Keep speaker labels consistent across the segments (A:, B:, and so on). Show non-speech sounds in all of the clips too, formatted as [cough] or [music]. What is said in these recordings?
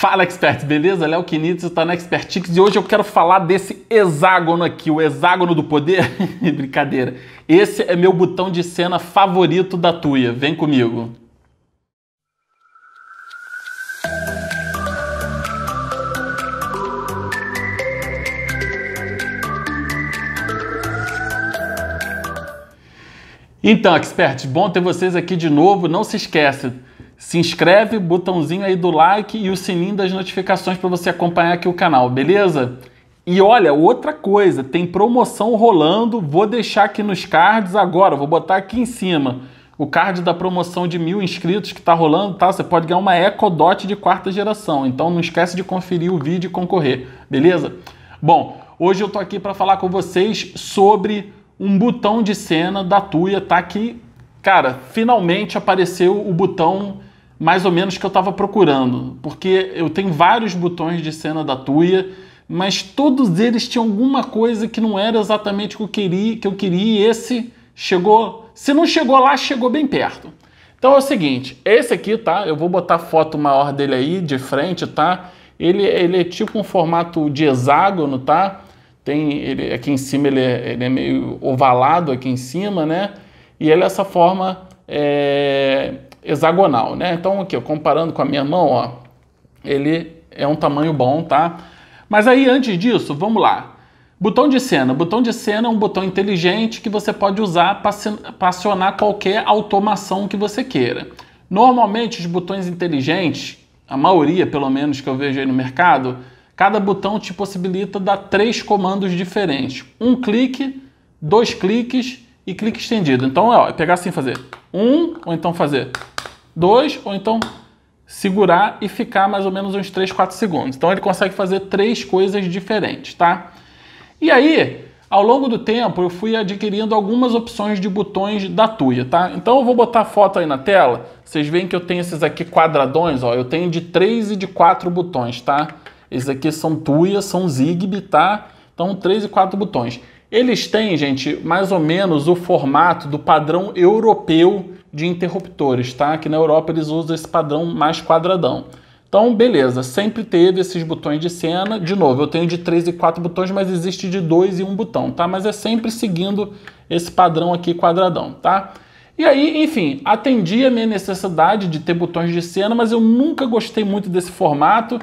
A: Fala Experts, beleza? Léo Quinito está na Expertix e hoje eu quero falar desse hexágono aqui, o hexágono do poder. [laughs] Brincadeira. Esse é meu botão de cena favorito da Tuia. Vem comigo. Então, Expert, bom ter vocês aqui de novo. Não se esquece, se inscreve, botãozinho aí do like e o sininho das notificações para você acompanhar aqui o canal, beleza? E olha, outra coisa, tem promoção rolando, vou deixar aqui nos cards agora, vou botar aqui em cima o card da promoção de mil inscritos que está rolando, tá? Você pode ganhar uma Eco Dot de quarta geração, então não esquece de conferir o vídeo e concorrer, beleza? Bom, hoje eu tô aqui para falar com vocês sobre um botão de cena da Tuya, tá? Que, cara, finalmente apareceu o botão mais ou menos que eu estava procurando, porque eu tenho vários botões de cena da Tuya, mas todos eles tinham alguma coisa que não era exatamente o que eu queria, que eu queria e esse chegou, se não chegou lá, chegou bem perto. Então é o seguinte, esse aqui, tá? Eu vou botar foto maior dele aí de frente, tá? Ele, ele é tipo um formato de hexágono, tá? Tem ele aqui em cima ele é, ele é meio ovalado aqui em cima, né? E ele é essa forma é, hexagonal, né? Então aqui, comparando com a minha mão, ó, ele é um tamanho bom, tá? Mas aí antes disso, vamos lá. Botão de cena. Botão de cena é um botão inteligente que você pode usar para acionar qualquer automação que você queira. Normalmente os botões inteligentes, a maioria pelo menos que eu vejo aí no mercado, cada botão te possibilita dar três comandos diferentes. Um clique, dois cliques e clique estendido. Então é, ó, é pegar assim fazer um, ou então fazer dois, ou então segurar e ficar mais ou menos uns 3, 4 segundos. Então ele consegue fazer três coisas diferentes, tá? E aí, ao longo do tempo, eu fui adquirindo algumas opções de botões da Tuya, tá? Então eu vou botar foto aí na tela. Vocês veem que eu tenho esses aqui quadradões, ó. Eu tenho de 3 e de 4 botões, tá? Esses aqui são Tuya, são Zigbee, tá? Então 3 e 4 botões. Eles têm, gente, mais ou menos o formato do padrão europeu de interruptores, tá? Que na Europa eles usam esse padrão mais quadradão. Então, beleza, sempre teve esses botões de cena. De novo, eu tenho de 3 e 4 botões, mas existe de 2 e 1 botão, tá? Mas é sempre seguindo esse padrão aqui quadradão, tá? E aí, enfim, atendi a minha necessidade de ter botões de cena, mas eu nunca gostei muito desse formato.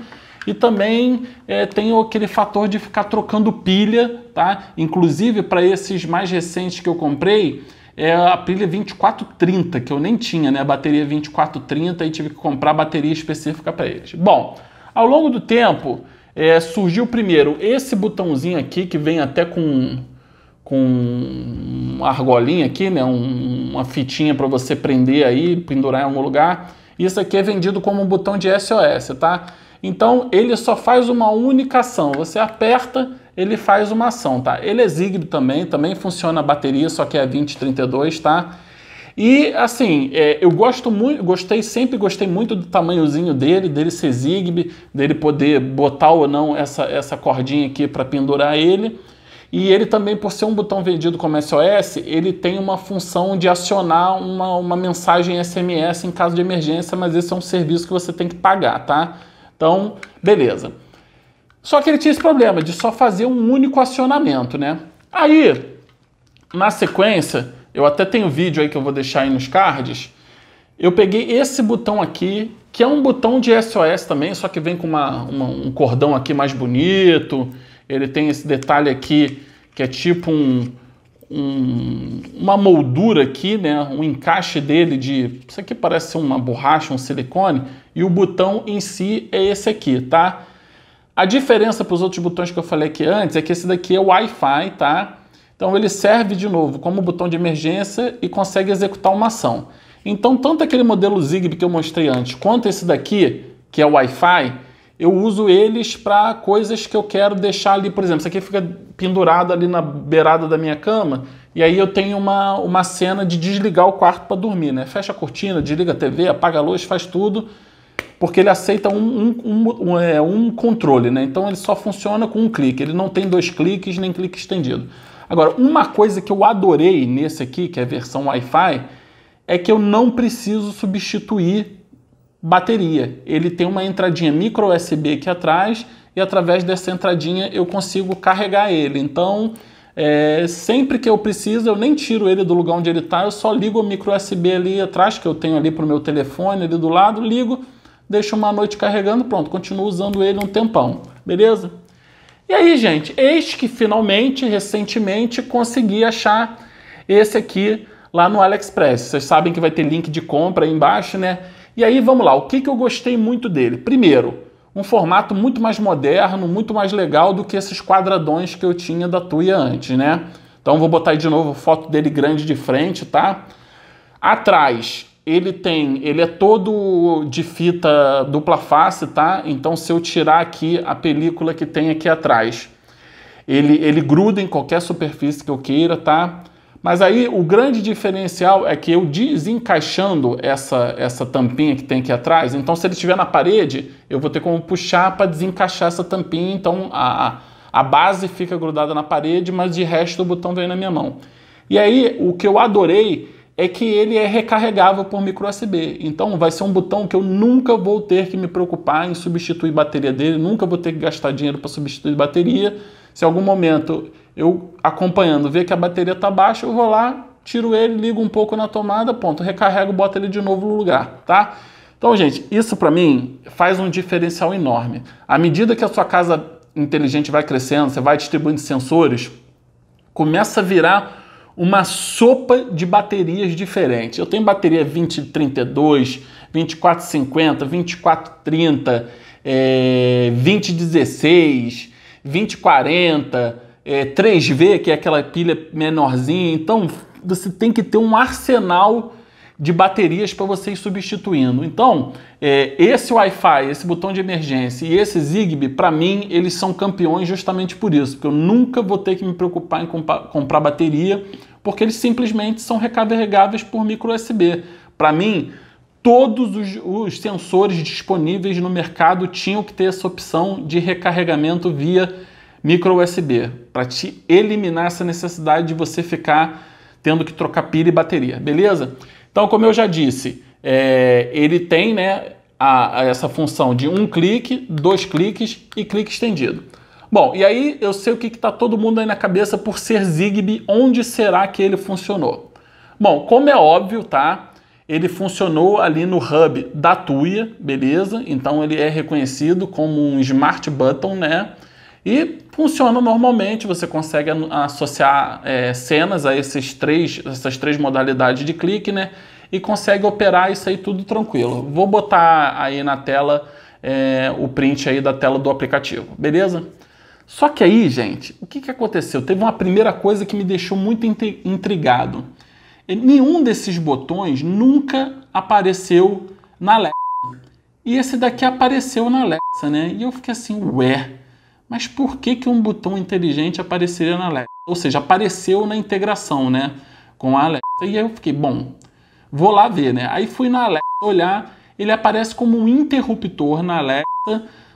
A: E também é, tem aquele fator de ficar trocando pilha, tá? Inclusive para esses mais recentes que eu comprei, é a pilha 2430, que eu nem tinha, né? A bateria 2430 e tive que comprar bateria específica para eles. Bom, ao longo do tempo, é, surgiu primeiro esse botãozinho aqui que vem até com com uma argolinha aqui, né? Um, uma fitinha para você prender aí, pendurar em algum lugar. Isso aqui é vendido como um botão de SOS, tá? Então ele só faz uma única ação. Você aperta, ele faz uma ação, tá? Ele é Zigbee também, também funciona a bateria, só que é 2032, tá? E assim, é, eu gosto muito, gostei, sempre gostei muito do tamanhozinho dele, dele ser Zigbee, dele poder botar ou não essa, essa cordinha aqui para pendurar ele. E ele também, por ser um botão vendido como SOS, ele tem uma função de acionar uma, uma mensagem SMS em caso de emergência, mas esse é um serviço que você tem que pagar, tá? Então, beleza. Só que ele tinha esse problema de só fazer um único acionamento, né? Aí, na sequência, eu até tenho um vídeo aí que eu vou deixar aí nos cards. Eu peguei esse botão aqui, que é um botão de SOS também, só que vem com uma, uma, um cordão aqui mais bonito. Ele tem esse detalhe aqui que é tipo um, um, uma moldura aqui, né? Um encaixe dele de. Isso aqui parece ser uma borracha, um silicone e o botão em si é esse aqui, tá? A diferença para os outros botões que eu falei aqui antes é que esse daqui é Wi-Fi, tá? Então ele serve de novo como botão de emergência e consegue executar uma ação. Então tanto aquele modelo Zigbee que eu mostrei antes, quanto esse daqui, que é o Wi-Fi, eu uso eles para coisas que eu quero deixar ali, por exemplo, isso aqui fica pendurado ali na beirada da minha cama, e aí eu tenho uma, uma cena de desligar o quarto para dormir, né? Fecha a cortina, desliga a TV, apaga a luz, faz tudo porque ele aceita um, um, um, é, um controle, né? Então ele só funciona com um clique, ele não tem dois cliques nem clique estendido. Agora, uma coisa que eu adorei nesse aqui, que é a versão Wi-Fi, é que eu não preciso substituir bateria. Ele tem uma entradinha micro USB aqui atrás e através dessa entradinha eu consigo carregar ele. Então, é, sempre que eu preciso, eu nem tiro ele do lugar onde ele está, eu só ligo o micro USB ali atrás, que eu tenho ali para o meu telefone ali do lado, ligo, deixa uma noite carregando, pronto, continua usando ele um tempão, beleza? E aí, gente, eis que finalmente, recentemente, consegui achar esse aqui lá no AliExpress. Vocês sabem que vai ter link de compra aí embaixo, né? E aí, vamos lá, o que, que eu gostei muito dele? Primeiro, um formato muito mais moderno, muito mais legal do que esses quadradões que eu tinha da Tuya antes, né? Então, vou botar aí de novo foto dele grande de frente, tá? Atrás, ele tem, ele é todo de fita dupla face, tá? Então se eu tirar aqui a película que tem aqui atrás, ele, ele gruda em qualquer superfície que eu queira, tá? Mas aí o grande diferencial é que eu desencaixando essa, essa tampinha que tem aqui atrás, então se ele estiver na parede, eu vou ter como puxar para desencaixar essa tampinha, então a, a base fica grudada na parede, mas de resto o botão vem na minha mão. E aí o que eu adorei é que ele é recarregável por micro USB. Então vai ser um botão que eu nunca vou ter que me preocupar em substituir bateria dele, nunca vou ter que gastar dinheiro para substituir bateria. Se algum momento eu acompanhando ver que a bateria está baixa, eu vou lá, tiro ele, ligo um pouco na tomada, ponto, recarrego, boto ele de novo no lugar, tá? Então, gente, isso para mim faz um diferencial enorme. À medida que a sua casa inteligente vai crescendo, você vai distribuindo sensores, começa a virar uma sopa de baterias diferentes. Eu tenho bateria 2032, 2450, 2430, é, 2016, 2040, é, 3V, que é aquela pilha menorzinha. Então você tem que ter um arsenal de baterias para você ir substituindo. Então, é, esse Wi-Fi, esse botão de emergência e esse Zigbee, para mim, eles são campeões justamente por isso, porque eu nunca vou ter que me preocupar em comprar bateria porque eles simplesmente são recarregáveis por micro USB. Para mim, todos os, os, sensores disponíveis no mercado tinham que ter essa opção de recarregamento via micro USB, para te eliminar essa necessidade de você ficar tendo que trocar pilha e bateria, beleza? Então, como eu já disse, é, ele tem né, a, a essa função de um clique, dois cliques e clique estendido. Bom, e aí eu sei o que está todo mundo aí na cabeça por ser Zigbee, onde será que ele funcionou? Bom, como é óbvio, tá? Ele funcionou ali no hub da Tuya, beleza? Então ele é reconhecido como um smart button, né? E funciona normalmente, você consegue associar é, cenas a esses três, essas três modalidades de clique, né? E consegue operar isso aí tudo tranquilo. Vou botar aí na tela é, o print aí da tela do aplicativo, beleza? Só que aí, gente, o que, que aconteceu? Teve uma primeira coisa que me deixou muito intrigado. Nenhum desses botões nunca apareceu na Alexa. E esse daqui apareceu na Alexa, né? E eu fiquei assim, ué, mas por que, que um botão inteligente apareceria na Alexa? Ou seja, apareceu na integração, né? Com a Alexa. E aí eu fiquei, bom, vou lá ver, né? Aí fui na Alexa olhar, ele aparece como um interruptor na Alexa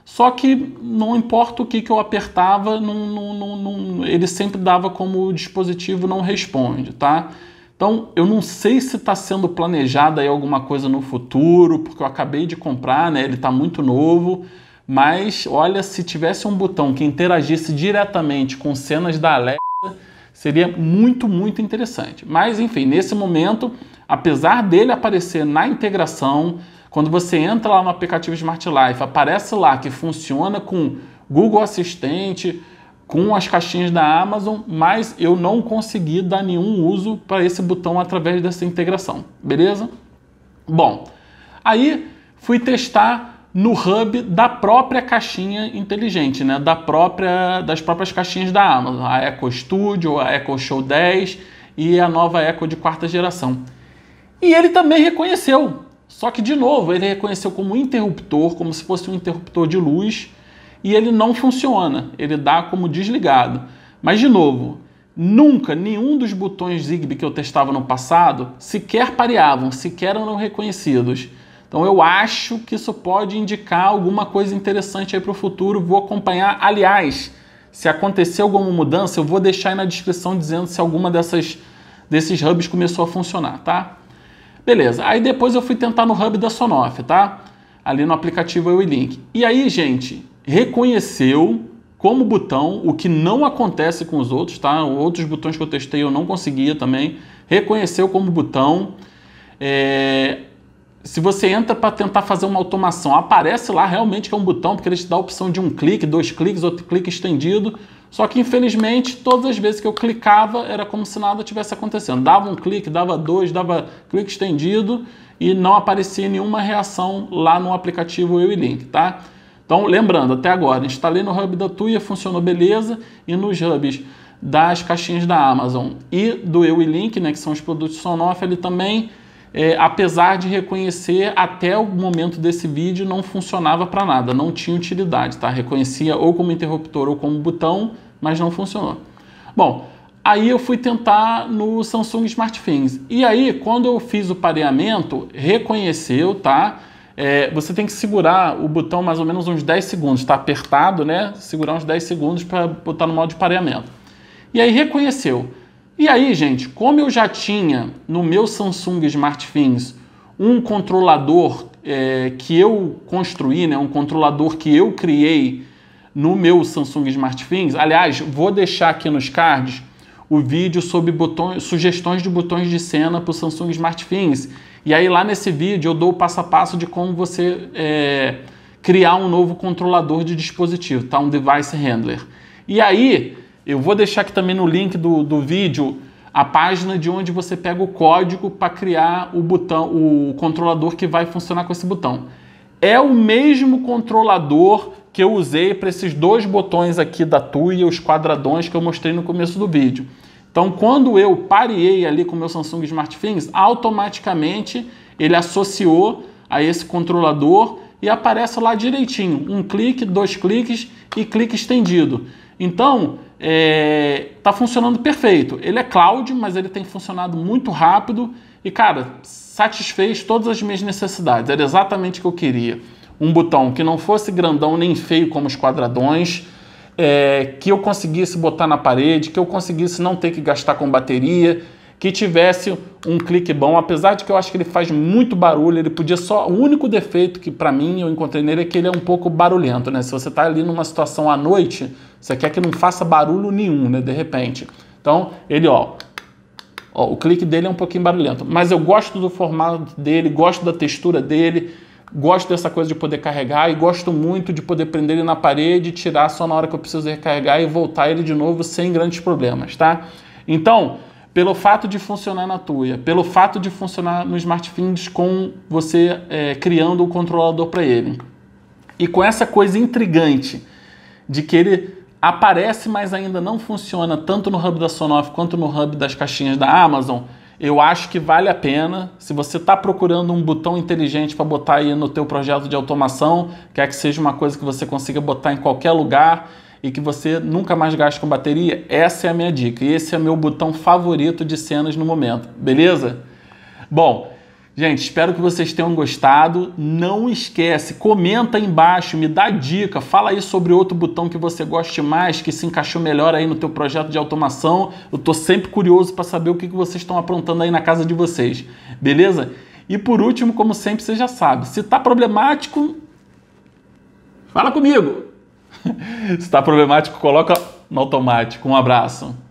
A: só que não importa o que, que eu apertava, não, não, não, ele sempre dava como o dispositivo não responde, tá? Então eu não sei se está sendo planejada aí alguma coisa no futuro, porque eu acabei de comprar, né? Ele está muito novo. Mas olha, se tivesse um botão que interagisse diretamente com cenas da Alexa, seria muito, muito interessante. Mas enfim, nesse momento, apesar dele aparecer na integração, quando você entra lá no aplicativo Smart Life, aparece lá que funciona com Google Assistente, com as caixinhas da Amazon, mas eu não consegui dar nenhum uso para esse botão através dessa integração, beleza? Bom, aí fui testar no hub da própria caixinha inteligente, né? Da própria, das próprias caixinhas da Amazon, a Echo Studio, a Echo Show 10 e a nova Echo de quarta geração. E ele também reconheceu só que, de novo, ele reconheceu como interruptor, como se fosse um interruptor de luz, e ele não funciona, ele dá como desligado. Mas, de novo, nunca nenhum dos botões Zigbee que eu testava no passado sequer pareavam, sequer eram reconhecidos. Então eu acho que isso pode indicar alguma coisa interessante aí para o futuro. Vou acompanhar. Aliás, se acontecer alguma mudança, eu vou deixar aí na descrição dizendo se alguma dessas desses hubs começou a funcionar, tá? Beleza, aí depois eu fui tentar no hub da Sonoff, tá? Ali no aplicativo eu link. E aí, gente, reconheceu como botão, o que não acontece com os outros, tá? Outros botões que eu testei eu não conseguia também. Reconheceu como botão. É, se você entra para tentar fazer uma automação, aparece lá realmente que é um botão, porque ele te dá a opção de um clique, dois cliques, outro clique estendido. Só que infelizmente, todas as vezes que eu clicava, era como se nada tivesse acontecendo. Dava um clique, dava dois, dava clique estendido e não aparecia nenhuma reação lá no aplicativo Eu e Link, tá? Então, lembrando, até agora, instalei no Hub da Tuia, funcionou beleza, e nos Hubs das caixinhas da Amazon e do Eu e Link, né, que são os produtos Sonoff, ele também é, apesar de reconhecer até o momento desse vídeo não funcionava para nada, não tinha utilidade, tá? Reconhecia ou como interruptor ou como botão, mas não funcionou. Bom, aí eu fui tentar no Samsung SmartThings e aí quando eu fiz o pareamento reconheceu, tá? É, você tem que segurar o botão mais ou menos uns 10 segundos, tá apertado, né? Segurar uns 10 segundos para botar no modo de pareamento. E aí reconheceu. E aí, gente, como eu já tinha no meu Samsung SmartThings um controlador é, que eu construí, né, um controlador que eu criei no meu Samsung SmartThings, aliás, vou deixar aqui nos cards o vídeo sobre botões, sugestões de botões de cena para o Samsung SmartThings. E aí lá nesse vídeo eu dou o passo a passo de como você é, criar um novo controlador de dispositivo, tá? Um device handler. E aí eu vou deixar aqui também no link do, do vídeo a página de onde você pega o código para criar o botão, o controlador que vai funcionar com esse botão. É o mesmo controlador que eu usei para esses dois botões aqui da TUI, os quadradões que eu mostrei no começo do vídeo. Então, quando eu parei ali com o meu Samsung SmartThings, automaticamente ele associou a esse controlador e aparece lá direitinho, um clique, dois cliques e clique estendido. Então, está é, tá funcionando perfeito. Ele é cloud, mas ele tem funcionado muito rápido e, cara, satisfez todas as minhas necessidades. Era exatamente o que eu queria. Um botão que não fosse grandão nem feio como os quadradões, é, que eu conseguisse botar na parede, que eu conseguisse não ter que gastar com bateria, que tivesse um clique bom, apesar de que eu acho que ele faz muito barulho, ele podia só... O único defeito que para mim eu encontrei nele é que ele é um pouco barulhento, né? Se você está ali numa situação à noite, você quer que não faça barulho nenhum, né? De repente. Então, ele, ó... ó o clique dele é um pouquinho barulhento, mas eu gosto do formato dele, gosto da textura dele, gosto dessa coisa de poder carregar e gosto muito de poder prender ele na parede tirar só na hora que eu preciso recarregar e voltar ele de novo sem grandes problemas, tá? Então pelo fato de funcionar na TUIA, pelo fato de funcionar no SmartThings com você é, criando o um controlador para ele. E com essa coisa intrigante de que ele aparece, mas ainda não funciona tanto no hub da Sonoff quanto no hub das caixinhas da Amazon, eu acho que vale a pena. Se você está procurando um botão inteligente para botar aí no teu projeto de automação, quer que seja uma coisa que você consiga botar em qualquer lugar, e que você nunca mais gaste com bateria, essa é a minha dica. Esse é meu botão favorito de cenas no momento, beleza? Bom, gente, espero que vocês tenham gostado. Não esquece, comenta aí embaixo, me dá dica, fala aí sobre outro botão que você goste mais, que se encaixou melhor aí no teu projeto de automação. Eu tô sempre curioso para saber o que, que vocês estão aprontando aí na casa de vocês, beleza? E por último, como sempre, você já sabe, se tá problemático, fala comigo. Se está problemático, coloca no automático. Um abraço.